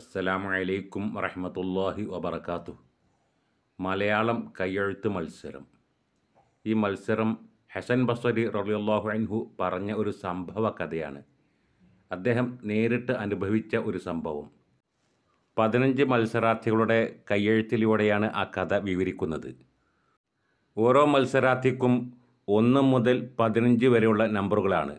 അസ്സലാമു അലൈക്കും വറഹമത്തല്ലാഹി വബർക്കാത്തു മലയാളം കയ്യെഴുത്ത് മത്സരം ഈ മത്സരം ഹസൻ ബസരി റളിയല്ലാഹു അൻഹു പറഞ്ഞ ഒരു സംഭവ കഥയാണ് അദ്ദേഹം നേരിട്ട് അനുഭവിച്ച ഒരു സംഭവം പതിനഞ്ച് മത്സരാർത്ഥികളുടെ കയ്യെഴുത്തിലൂടെയാണ് ആ കഥ വിവരിക്കുന്നത് ഓരോ മത്സരാർത്ഥിക്കും ഒന്ന് മുതൽ പതിനഞ്ച് വരെയുള്ള നമ്പറുകളാണ്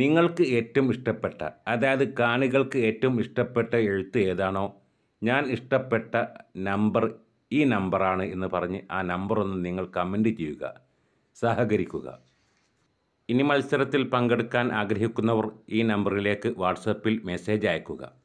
നിങ്ങൾക്ക് ഏറ്റവും ഇഷ്ടപ്പെട്ട അതായത് കാണികൾക്ക് ഏറ്റവും ഇഷ്ടപ്പെട്ട എഴുത്ത് ഏതാണോ ഞാൻ ഇഷ്ടപ്പെട്ട നമ്പർ ഈ നമ്പറാണ് എന്ന് പറഞ്ഞ് ആ നമ്പറൊന്ന് നിങ്ങൾ കമൻ്റ് ചെയ്യുക സഹകരിക്കുക ഇനി മത്സരത്തിൽ പങ്കെടുക്കാൻ ആഗ്രഹിക്കുന്നവർ ഈ നമ്പറിലേക്ക് വാട്സപ്പിൽ മെസ്സേജ് അയക്കുക